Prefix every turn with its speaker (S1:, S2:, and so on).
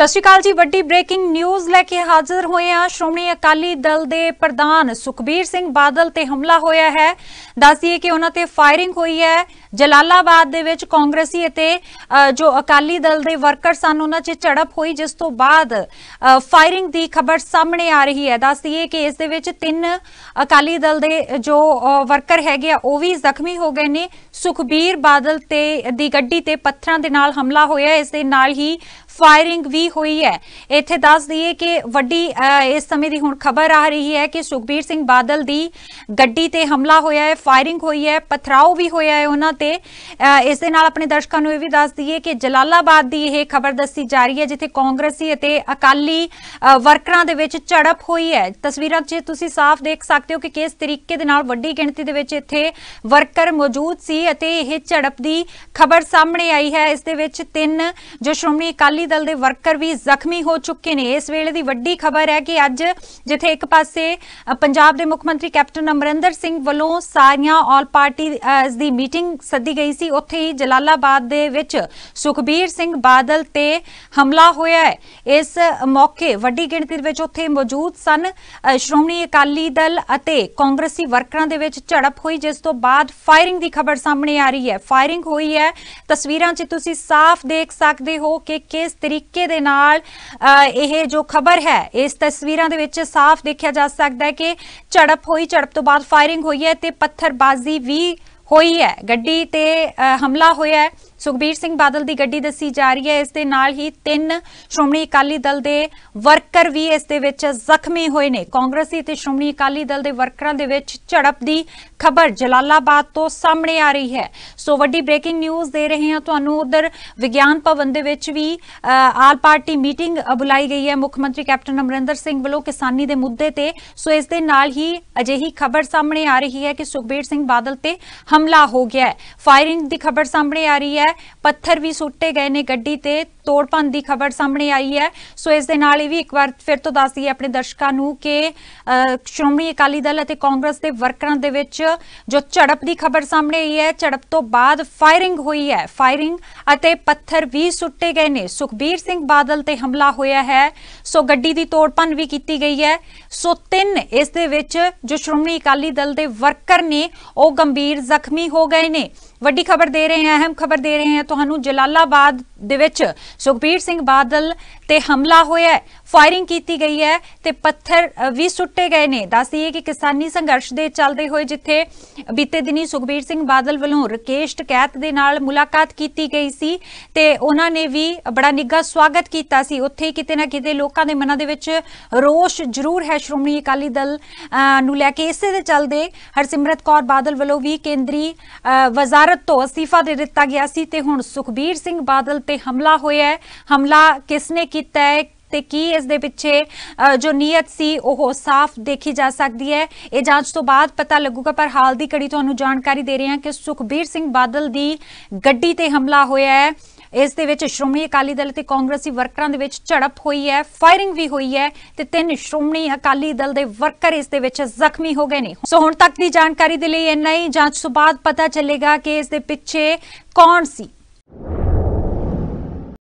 S1: ਸਤਿ ਸ਼੍ਰੀ ਅਕਾਲ ਜੀ ਵੱਡੀ ਬ੍ਰੇਕਿੰਗ ਨਿਊਜ਼ ਲੈ ਕੇ ਹਾਜ਼ਰ ਹੋਏ ਆ ਸ਼੍ਰੋਮਣੀ ਅਕਾਲੀ ਦਲ ਦੇ ਪ੍ਰਧਾਨ ਸੁਖਬੀਰ ਸਿੰਘ ਬਾਦਲ ਤੇ ਹਮਲਾ ਹੋਇਆ ਹੈ ਦੱਸਦੀਏ ਕਿ ਉਹਨਾਂ ਤੇ ਫਾਇਰਿੰਗ ਹੋਈ ਹੈ ਜਲਾਲਾਬਾਦ ਦੇ ਵਿੱਚ ਕਾਂਗਰਸੀ ਅਤੇ ਜੋ ਅਕਾਲੀ ਦਲ ਦੇ ਵਰਕਰ ਸਨ ਉਹਨਾਂ 'ਚ ਝੜਪ ਹੋਈ ਜਿਸ ਤੋਂ ਬਾਅਦ ਫਾਇਰਿੰਗ ਦੀ ਖਬਰ ਸਾਹਮਣੇ ਆ ਰਹੀ ਹੈ ਦੱਸਦੀਏ ਕਿ ਇਸ ਦੇ ਵਿੱਚ ਤਿੰਨ ਅਕਾਲੀ ਦਲ ਦੇ ਜੋ ਵਰਕਰ ਹੈਗੇ ਆ ਉਹ ਵੀ ਜ਼ਖਮੀ ਹੋ ਗਏ ਨੇ ਸੁਖਬੀਰ ਬਾਦਲ ਤੇ ਦੀ ਗੱਡੀ ਤੇ ਪੱਥਰਾਂ ਦੇ ਨਾਲ ਹਮਲਾ ਹੋਇਆ ਇਸ ਦੇ ਨਾਲ ਹੀ ਫਾਇਰਿੰਗ ਵੀ ਹੋਈ ਹੈ ਇੱਥੇ ਦੱਸ ਦਈਏ ਕਿ ਵੱਡੀ ਇਸ ਸਮੇਂ ਦੀ ਹੁਣ ਖਬਰ ਆ ਰਹੀ ਹੈ ਕਿ ਸੁਖਬੀਰ ਸਿੰਘ ਬਾਦਲ ਦੀ ਗੱਡੀ ਤੇ ਹਮਲਾ ਹੋਇਆ ਹੈ ਫਾਇਰਿੰਗ ਹੋਈ ਹੈ ਪਥਰਾਓ ਵੀ ਹੋਇਆ ਹੈ ਉਹਨਾਂ ਤੇ ਇਸ ਦੇ ਨਾਲ ਆਪਣੇ ਦਰਸ਼ਕਾਂ ਨੂੰ ਇਹ ਵੀ ਦੱਸ ਦਈਏ ਕਿ ਜਲਾਲਾਬਾਦ ਦੀ ਇਹ ਖਬਰ ਦੱਸੀ ਜਾ ਰਹੀ ਹੈ ਜਿੱਥੇ ਕਾਂਗਰਸੀ ਅਤੇ ਅਕਾਲੀ ਵਰਕਰਾਂ ਦੇ ਵਿੱਚ ਝੜਪ ਹੋਈ ਹੈ ਤਸਵੀਰਾਂ 'ਚ ਤੁਸੀਂ ਸਾਫ਼ ਦੇਖ ਸਕਦੇ ਹੋ ਕਿ ਕਿਸ ਤਰੀਕੇ ਦੇ ਨਾਲ ਵੱਡੀ ਗਿਣਤੀ ਦੇ ਵਿੱਚ ਇੱਥੇ ਵਰਕਰ ਮੌਜੂਦ ਸੀ ਅਤੇ ਇਹ ਝੜਪ ਦੀ ਖਬਰ ਸਾਹਮਣੇ ਆਈ ਹੈ ਇਸ ਦੇ ਵਿੱਚ ਤਿੰਨ ਜੋ ਸ਼੍ਰੋਮਣੀ ਅਕਾਲੀ ਅਕਾਲੀ ਦਲ ਦੇ ਵਰਕਰ ਵੀ ਜ਼ਖਮੀ ਹੋ ਚੁੱਕੇ ਨੇ ਇਸ ਵੇਲੇ ਦੀ ਵੱਡੀ ਖਬਰ ਹੈ ਕਿ ਅੱਜ ਜਿੱਥੇ ਇੱਕ ਪਾਸੇ ਪੰਜਾਬ ਦੇ ਮੁੱਖ ਮੰਤਰੀ ਕੈਪਟਨ ਅਮਰਿੰਦਰ ਸਿੰਘ ਵੱਲੋਂ ਸਾਰੀਆਂ ਆਲ ਪਾਰਟੀ ਦੀ ਮੀਟਿੰਗ ਸੱਦੀ ਗਈ ਸੀ ਉੱਥੇ ਹੀ ਜਲਾਲਾਬਾਦ ਦੇ ਵਿੱਚ ਸੁਖਬੀਰ ਸਿੰਘ ਬਾਦਲ ਤੇ ਹਮਲਾ ਹੋਇਆ ਹੈ ਇਸ ਮੌਕੇ ਵੱਡੀ ਗਿਣਤੀ ਦੇ ਵਿੱਚ ਉੱਥੇ ਮੌਜੂਦ ਸਨ ਸ਼੍ਰੋਮਣੀ ਅਕਾਲੀ ਦਲ ਅਤੇ ਕਾਂਗਰਸੀ ਵਰਕਰਾਂ ਦੇ ਵਿੱਚ ਝੜਪ ਹੋਈ ਜਿਸ ਤੋਂ ਬਾਅਦ ਫਾਇਰਿੰਗ ਦੀ ਖਬਰ ਸਾਹਮਣੇ ਆ ਰਹੀ ਹੈ ਫਾਇਰਿੰਗ ਹੋਈ ਹੈ ਤਸਵੀਰਾਂ 'ਚ ਤੁਸੀਂ ਸਾਫ਼ ਦੇਖ ਸਕਦੇ ਹੋ ਕਿ ਕਿਸ ਕਿਸ ਤਰੀਕੇ ਦੇ ਨਾਲ ਇਹ ਜੋ ਖਬਰ ਹੈ ਇਸ ਤਸਵੀਰਾਂ ਦੇ ਵਿੱਚ ਸਾਫ਼ ਦੇਖਿਆ ਜਾ ਸਕਦਾ ਹੈ ਕਿ ਝੜਪ ਹੋਈ ਝੜਪ ਤੋਂ ਬਾਅਦ ਫਾਇਰਿੰਗ ਹੋਈ ਹੈ ਤੇ ਪੱਥਰਬਾਜ਼ੀ ਵੀ ਹੋਈ ਹੈ ਗੱਡੀ ਤੇ ਹਮਲਾ ਹੋਇਆ ਹੈ ਸੁਖਬੀਰ ਸਿੰਘ ਬਾਦਲ ਦੀ ਗੱਡੀ ਦੱਸੀ ਜਾ ਰਹੀ ਹੈ ਇਸ ਦੇ ਨਾਲ ਹੀ ਤਿੰਨ ਸ਼੍ਰੋਮਣੀ ਅਕਾਲੀ ਦਲ ਦੇ ਵਰਕਰ ਵੀ ਇਸ ਦੇ ਵਿੱਚ ਜ਼ਖਮੀ ਹੋਏ ਨੇ ਕਾਂਗਰਸੀ ਤੇ ਸ਼੍ਰੋਮਣੀ ਅਕਾਲੀ ਦਲ ਦੇ ਵਰਕਰਾਂ ਦੇ ਵਿੱਚ ਝੜਪ ਦੀ ਖਬਰ ਜਲਾਲਾਬਾਦ ਤੋਂ ਸਾਹਮਣੇ ਆ ਰਹੀ ਹੈ ਸੋ ਵੱਡੀ ਬ੍ਰੇਕਿੰਗ ਨਿਊਜ਼ ਦੇ ਰਹੇ ਹਾਂ ਤੁਹਾਨੂੰ ਉਧਰ ਵਿਗਿਆਨ ਭਵਨ ਦੇ ਵਿੱਚ ਵੀ ਆਲ ਪਾਰਟੀ ਮੀਟਿੰਗ ਬੁਲਾਈ ਗਈ ਹੈ ਮੁੱਖ ਮੰਤਰੀ ਕੈਪਟਨ ਅਮਰਿੰਦਰ ਸਿੰਘ ਵੱਲੋਂ ਕਿਸਾਨੀ ਦੇ ਮੁੱਦੇ ਤੇ ਸੋ ਇਸ ਦੇ ਨਾਲ ਹੀ ਅਜਿਹੀ ਖਬਰ ਸਾਹਮਣੇ ਆ ਰਹੀ ਹੈ ਕਿ ਸੁਖਬੀਰ ਸਿੰਘ ਬਾਦਲ ਤੇ ਹਮਲਾ ਹੋ ਗਿਆ ਹੈ ਫਾਇਰਿੰਗ ਦੀ ਖਬਰ ਸਾਹਮਣੇ ਆ ਰਹੀ ਹੈ ਹੈ ਪੱਥਰ ਵੀ ਸੁੱਟੇ ਗਏ ਨੇ ਗੱਡੀ ਤੇ ਤੋੜਪੰਨ ਦੀ ਖਬਰ ਸਾਹਮਣੇ ਆਈ ਹੈ ਸੋ ਇਸ ਦੇ ਨਾਲ ਹੀ ਵੀ ਇੱਕ ਵਾਰ ਫਿਰ ਤੋਂ ਦੱਸ ਦਈਏ ਆਪਣੇ ਦਰਸ਼ਕਾਂ ਨੂੰ ਕਿ ਸ਼੍ਰੋਮਣੀ ਅਕਾਲੀ ਦਲ ਅਤੇ ਕਾਂਗਰਸ ਦੇ ਵਰਕਰਾਂ ਦੇ ਵਿੱਚ ਜੋ ਝੜਪ ਦੀ ਖਬਰ ਸਾਹਮਣੇ ਆਈ ਹੈ ਝੜਪ ਤੋਂ ਬਾਅਦ ਫਾਇਰਿੰਗ ਹੋਈ ਹੈ ਫਾਇਰਿੰਗ ਅਤੇ ਪੱਥਰ ਵੀ ਸੁੱਟੇ ਗਏ ਨੇ ਸੁਖਬੀਰ ਸਿੰਘ ਬਾਦਲ ਤੇ ਹਮਲਾ ਹੋਇਆ ਹੈ ਸੋ ਗੱਡੀ ਦੀ ਤੋੜਪੰਨ ਵੀ ਕੀਤੀ ਗਈ ਹੈ ਸੋ ਤਿੰਨ ਇਸ ਦੇ ਵਿੱਚ ਜੋ ਸ਼੍ਰੋਮਣੀ ਅਕਾਲੀ ਦਲ ਦੇ ਵਰਕਰ ਨੇ ਉਹ ਗੰਭੀਰ ਜ਼ਖਮੀ ਹੋ ਗਏ ਨੇ ਵੱਡੀ ਖਬਰ ਦੇ ਰਹੇ ਹਾਂ ਅਹਿਮ ਖਬਰ ਦੇ ਰਹੇ ਹਾਂ ਤੁਹਾਨੂੰ ਜਲਾਲਾਬਾਦ ਦੇ ਵਿੱਚ ਸੁਖਬੀਰ ਸਿੰਘ ਬਾਦਲ ਤੇ ਹਮਲਾ ਹੋਇਆ ਹੈ ਫਾਇਰਿੰਗ ਕੀਤੀ ਗਈ ਹੈ ਤੇ ਪੱਥਰ ਵੀ ਸੁੱਟੇ ਗਏ ਨੇ ਦੱਸਦੀਏ ਕਿ ਕਿਸਾਨੀ ਸੰਘਰਸ਼ ਦੇ ਚੱਲਦੇ ਹੋਏ ਜਿੱਥੇ ਬੀਤੇ ਦਿਨੀ ਸੁਖਬੀਰ ਸਿੰਘ ਬਾਦਲ ਵੱਲੋਂ ਰਕੇਸ਼ ਟਕੈਤ ਦੇ ਨਾਲ ਮੁਲਾਕਾਤ ਕੀਤੀ ਗਈ ਸੀ ਤੇ ਉਹਨਾਂ ਨੇ ਵੀ ਬੜਾ ਨਿੱਘਾ ਸਵਾਗਤ ਕੀਤਾ ਸੀ ਉੱਥੇ ਕਿਤੇ ਨਾ ਕਿਤੇ ਲੋਕਾਂ ਦੇ ਮਨਾਂ ਦੇ ਵਿੱਚ ਰੋਸ਼ ਜ਼ਰੂਰ ਹੈ ਸ਼੍ਰੋਮਣੀ ਅਕਾਲੀ ਦਲ ਨੂੰ ਲੈ ਕੇ ਇਸੇ ਦੇ ਚੱਲਦੇ ਹਰਸਿਮਰਤ ਕੌਰ ਬਾਦਲ ਵੱਲੋਂ ਵੀ ਕੇਂਦਰੀ ਵਜ਼ਾਰਤ ਤੋਂ ਅਸਤੀਫਾ ਦੇ ਦਿੱਤਾ ਗਿਆ ਸੀ ਤੇ ਹੁਣ ਸੁਖਬੀਰ ਸਿੰਘ ਬਾਦਲ ਤੇ ਹਮਲਾ ਹੋਇਆ ਹੈ ਹਮਲਾ ਕਿਸ ਨੇ ਕੀਤਾ ਹੈ ਤੇ ਕੀ ਇਸ ਦੇ ਪਿੱਛੇ ਜੋ ਨੀਅਤ ਸੀ ਉਹ ਸਾਫ਼ ਦੇਖੀ ਜਾ ਸਕਦੀ ਹੈ ਇਹ ਜਾਂਚ ਤੋਂ ਬਾਅਦ ਪਤਾ ਲੱਗੂਗਾ ਪਰ ਹਾਲ ਦੀ ਕੜੀ ਤੁਹਾਨੂੰ ਜਾਣਕਾਰੀ ਦੇ ਰਹੇ ਹਾਂ ਕਿ ਸੁਖਬੀਰ ਸਿੰਘ ਬਾਦਲ ਦੀ ਗੱਡੀ ਤੇ ਹਮਲਾ ਹੋਇਆ ਹੈ ਇਸ ਦੇ ਵਿੱਚ ਸ਼੍ਰੋਮਣੀ ਅਕਾਲੀ ਦਲ ਤੇ ਕਾਂਗਰਸੀ ਵਰਕਰਾਂ ਦੇ ਵਿੱਚ ਝੜਪ ਹੋਈ ਹੈ ਫਾਇਰਿੰਗ ਵੀ ਹੋਈ ਹੈ ਤੇ ਤਿੰਨ ਸ਼੍ਰੋਮਣੀ ਅਕਾਲੀ ਦਲ ਦੇ ਵਰਕਰ ਇਸ ਦੇ ਵਿੱਚ ਜ਼ਖਮੀ ਹੋ ਗਏ ਨੇ ਸੋ ਹੁਣ ਤੱਕ ਦੀ ਜਾਣਕਾਰੀ ਦੇ ਲਈ ਇੰਨਾ ਹੀ ਜਾਂਚ ਤੋਂ ਬਾਅਦ ਪਤਾ ਚੱਲੇਗਾ ਕਿ ਇਸ ਦੇ ਪਿੱਛੇ ਕੌਣ ਸੀ